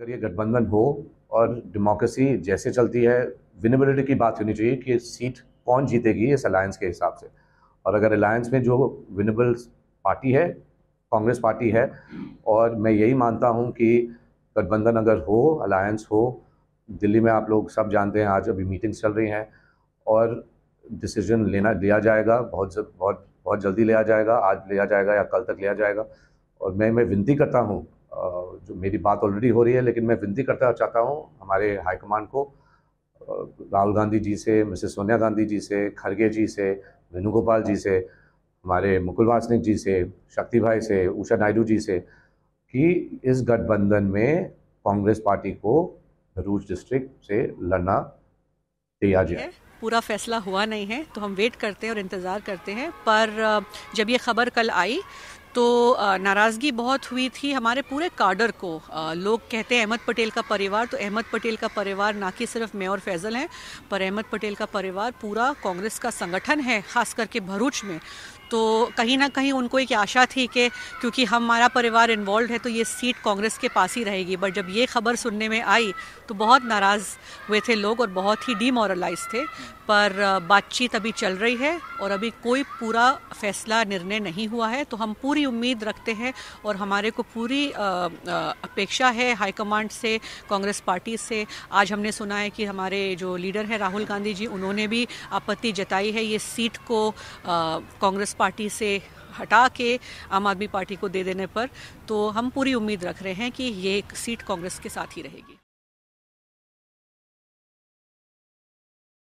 अगर ये गठबंधन हो और डेमोक्रेसी जैसे चलती है विनेबिलिटी की बात होनी चाहिए कि सीट कौन जीतेगी इस अलायंस के हिसाब से और अगर अलायंस में जो विनेबल पार्टी है कांग्रेस पार्टी है और मैं यही मानता हूँ कि गठबंधन अगर हो अलायंस हो दिल्ली में आप लोग सब जानते हैं आज अभी मीटिंग्स चल रही हैं और डिसीजन लेना लिया जाएगा बहुत बहुत बहुत जल्दी लिया जाएगा आज लिया जाएगा या कल तक लिया जाएगा और मैं मैं विनती करता हूँ मेरी बात ऑलरेडी हो रही है लेकिन मैं विनती करता चाहता हूँ हमारे हाईकमान को राहुल गांधी जी से मिसेस सोनिया गांधी जी से खरगे जी से वेणुगोपाल जी से हमारे मुकुल वासनिक जी से शक्ति भाई से उषा नायडू जी से कि इस गठबंधन में कांग्रेस पार्टी को भरूच डिस्ट्रिक्ट से लड़ना दिया जाए पूरा फैसला हुआ नहीं है तो हम वेट करते हैं और इंतज़ार करते हैं पर जब ये खबर कल आई तो नाराज़गी बहुत हुई थी हमारे पूरे काडर को लोग कहते हैं अहमद पटेल का परिवार तो अहमद पटेल का परिवार ना कि सिर्फ मैं और फैज़ल हैं पर अहमद पटेल का परिवार पूरा कांग्रेस का संगठन है ख़ास करके भरूच में तो कहीं ना कहीं उनको एक आशा थी कि क्योंकि हमारा परिवार इन्वॉल्व है तो ये सीट कांग्रेस के पास ही रहेगी बट जब ये खबर सुनने में आई तो बहुत नाराज़ हुए थे लोग और बहुत ही डीमोरलाइज थे पर बातचीत अभी चल रही है और अभी कोई पूरा फैसला निर्णय नहीं हुआ है तो हम पूरी उम्मीद रखते हैं और हमारे को पूरी अपेक्षा है हाईकमांड से कांग्रेस पार्टी से आज हमने सुना है कि हमारे जो लीडर हैं राहुल गांधी जी उन्होंने भी आपत्ति जताई है ये सीट को कांग्रेस पार्टी से हटा के आम आदमी पार्टी को दे देने पर तो हम पूरी उम्मीद रख रहे हैं कि ये सीट कांग्रेस के साथ ही रहेगी